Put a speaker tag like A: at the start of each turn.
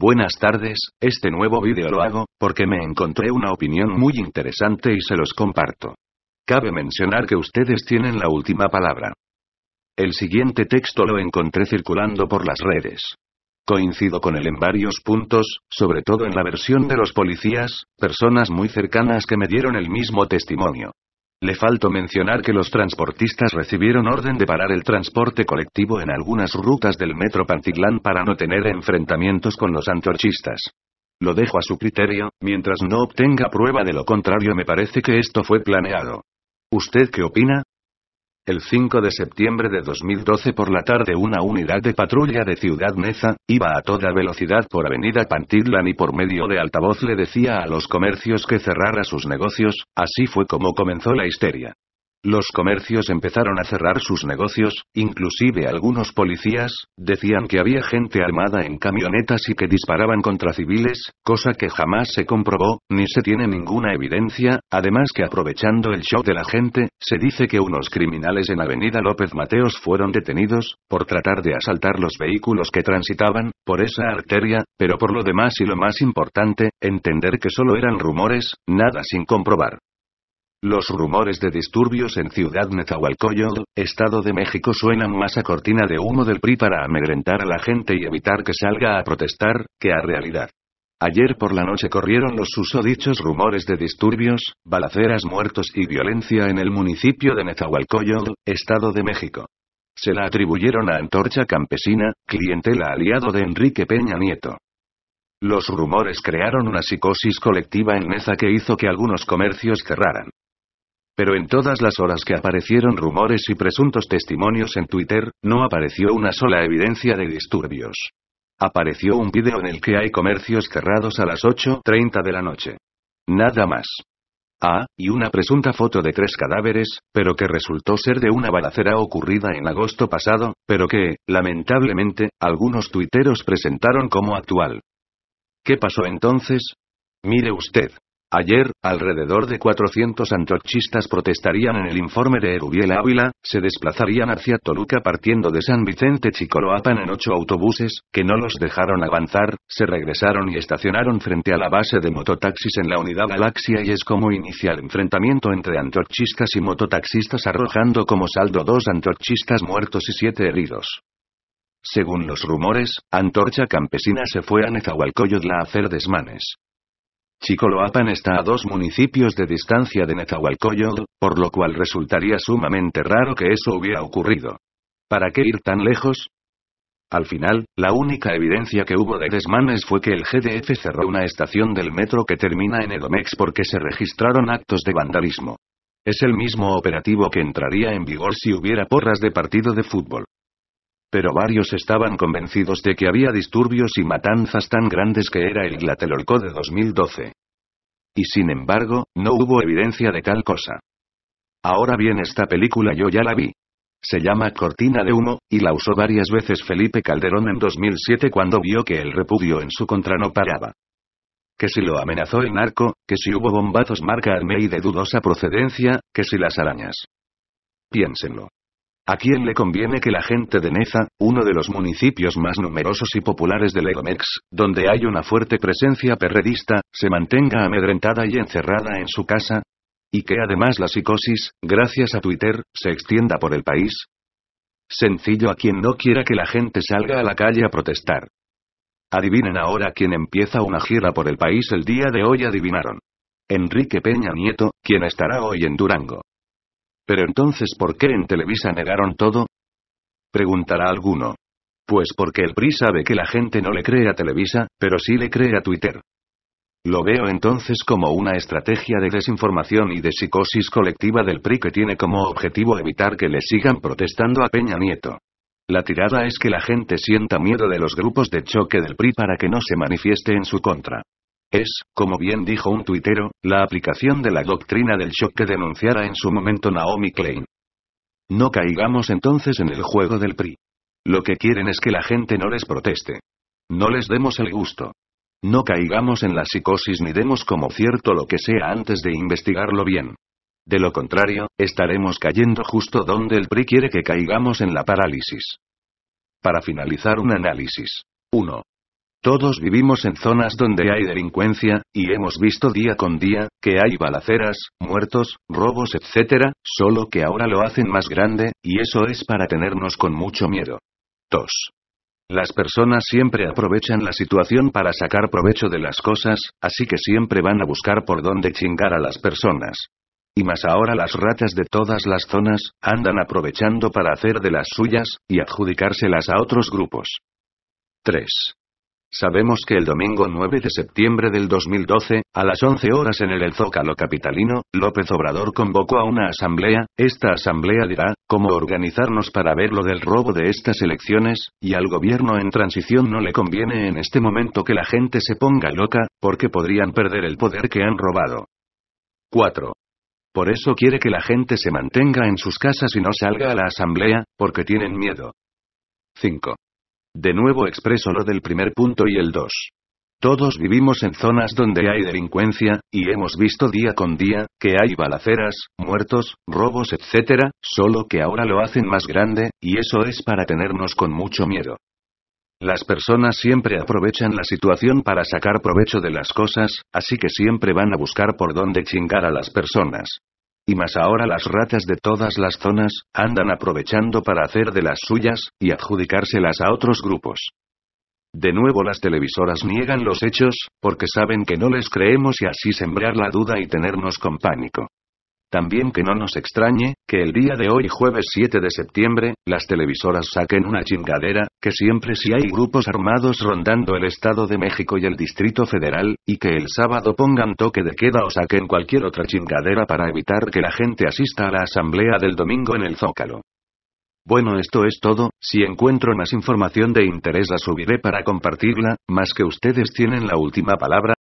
A: Buenas tardes, este nuevo vídeo lo hago, porque me encontré una opinión muy interesante y se los comparto. Cabe mencionar que ustedes tienen la última palabra. El siguiente texto lo encontré circulando por las redes. Coincido con él en varios puntos, sobre todo en la versión de los policías, personas muy cercanas que me dieron el mismo testimonio. Le falto mencionar que los transportistas recibieron orden de parar el transporte colectivo en algunas rutas del metro Pantiglán para no tener enfrentamientos con los antorchistas. Lo dejo a su criterio, mientras no obtenga prueba de lo contrario me parece que esto fue planeado. ¿Usted qué opina? El 5 de septiembre de 2012 por la tarde una unidad de patrulla de Ciudad Neza, iba a toda velocidad por Avenida Pantitlan y por medio de altavoz le decía a los comercios que cerrara sus negocios, así fue como comenzó la histeria. Los comercios empezaron a cerrar sus negocios, inclusive algunos policías, decían que había gente armada en camionetas y que disparaban contra civiles, cosa que jamás se comprobó, ni se tiene ninguna evidencia, además que aprovechando el show de la gente, se dice que unos criminales en Avenida López Mateos fueron detenidos, por tratar de asaltar los vehículos que transitaban, por esa arteria, pero por lo demás y lo más importante, entender que solo eran rumores, nada sin comprobar. Los rumores de disturbios en Ciudad Nezahualcóyotl, Estado de México suenan más a cortina de humo del PRI para amedrentar a la gente y evitar que salga a protestar, que a realidad. Ayer por la noche corrieron los susodichos rumores de disturbios, balaceras muertos y violencia en el municipio de Nezahualcóyotl, Estado de México. Se la atribuyeron a Antorcha Campesina, clientela aliado de Enrique Peña Nieto. Los rumores crearon una psicosis colectiva en Neza que hizo que algunos comercios cerraran. Pero en todas las horas que aparecieron rumores y presuntos testimonios en Twitter, no apareció una sola evidencia de disturbios. Apareció un video en el que hay comercios cerrados a las 8.30 de la noche. Nada más. Ah, y una presunta foto de tres cadáveres, pero que resultó ser de una balacera ocurrida en agosto pasado, pero que, lamentablemente, algunos tuiteros presentaron como actual. ¿Qué pasó entonces? Mire usted. Ayer, alrededor de 400 antorchistas protestarían en el informe de Erubiel Ávila, se desplazarían hacia Toluca partiendo de San Vicente Chicoloapan en ocho autobuses, que no los dejaron avanzar, se regresaron y estacionaron frente a la base de mototaxis en la unidad Galaxia y es como inicia el enfrentamiento entre antorchistas y mototaxistas arrojando como saldo dos antorchistas muertos y siete heridos. Según los rumores, Antorcha Campesina se fue a Nezahualcóyotl a hacer desmanes. Chicoloapan está a dos municipios de distancia de Nezahualcóyotl, por lo cual resultaría sumamente raro que eso hubiera ocurrido. ¿Para qué ir tan lejos? Al final, la única evidencia que hubo de desmanes fue que el GDF cerró una estación del metro que termina en Edomex porque se registraron actos de vandalismo. Es el mismo operativo que entraría en vigor si hubiera porras de partido de fútbol. Pero varios estaban convencidos de que había disturbios y matanzas tan grandes que era el glatelorco de 2012. Y sin embargo, no hubo evidencia de tal cosa. Ahora bien, esta película yo ya la vi. Se llama Cortina de Humo, y la usó varias veces Felipe Calderón en 2007 cuando vio que el repudio en su contra no paraba. Que si lo amenazó el narco, que si hubo bombazos marca Armey de dudosa procedencia, que si las arañas. Piénsenlo. ¿A quién le conviene que la gente de Neza, uno de los municipios más numerosos y populares de Legomex, donde hay una fuerte presencia perredista, se mantenga amedrentada y encerrada en su casa? ¿Y que además la psicosis, gracias a Twitter, se extienda por el país? Sencillo a quien no quiera que la gente salga a la calle a protestar. Adivinen ahora quién empieza una gira por el país el día de hoy adivinaron. Enrique Peña Nieto, quien estará hoy en Durango. Pero entonces, ¿por qué en Televisa negaron todo? Preguntará alguno. Pues porque el PRI sabe que la gente no le cree a Televisa, pero sí le cree a Twitter. Lo veo entonces como una estrategia de desinformación y de psicosis colectiva del PRI que tiene como objetivo evitar que le sigan protestando a Peña Nieto. La tirada es que la gente sienta miedo de los grupos de choque del PRI para que no se manifieste en su contra. Es, como bien dijo un tuitero, la aplicación de la doctrina del shock que denunciara en su momento Naomi Klein. No caigamos entonces en el juego del PRI. Lo que quieren es que la gente no les proteste. No les demos el gusto. No caigamos en la psicosis ni demos como cierto lo que sea antes de investigarlo bien. De lo contrario, estaremos cayendo justo donde el PRI quiere que caigamos en la parálisis. Para finalizar un análisis. 1. Todos vivimos en zonas donde hay delincuencia, y hemos visto día con día, que hay balaceras, muertos, robos, etc., solo que ahora lo hacen más grande, y eso es para tenernos con mucho miedo. 2. Las personas siempre aprovechan la situación para sacar provecho de las cosas, así que siempre van a buscar por dónde chingar a las personas. Y más ahora las ratas de todas las zonas, andan aprovechando para hacer de las suyas, y adjudicárselas a otros grupos. 3. Sabemos que el domingo 9 de septiembre del 2012, a las 11 horas en el Zócalo Capitalino, López Obrador convocó a una asamblea, esta asamblea dirá, cómo organizarnos para ver lo del robo de estas elecciones, y al gobierno en transición no le conviene en este momento que la gente se ponga loca, porque podrían perder el poder que han robado. 4. Por eso quiere que la gente se mantenga en sus casas y no salga a la asamblea, porque tienen miedo. 5. De nuevo expreso lo del primer punto y el 2. Todos vivimos en zonas donde hay delincuencia, y hemos visto día con día, que hay balaceras, muertos, robos, etc., solo que ahora lo hacen más grande, y eso es para tenernos con mucho miedo. Las personas siempre aprovechan la situación para sacar provecho de las cosas, así que siempre van a buscar por dónde chingar a las personas. Y más ahora las ratas de todas las zonas, andan aprovechando para hacer de las suyas, y adjudicárselas a otros grupos. De nuevo las televisoras niegan los hechos, porque saben que no les creemos y así sembrar la duda y tenernos con pánico. También que no nos extrañe, que el día de hoy jueves 7 de septiembre, las televisoras saquen una chingadera, que siempre si hay grupos armados rondando el Estado de México y el Distrito Federal, y que el sábado pongan toque de queda o saquen cualquier otra chingadera para evitar que la gente asista a la asamblea del domingo en el Zócalo. Bueno, esto es todo, si encuentro más información de interés la subiré para compartirla, más que ustedes tienen la última palabra,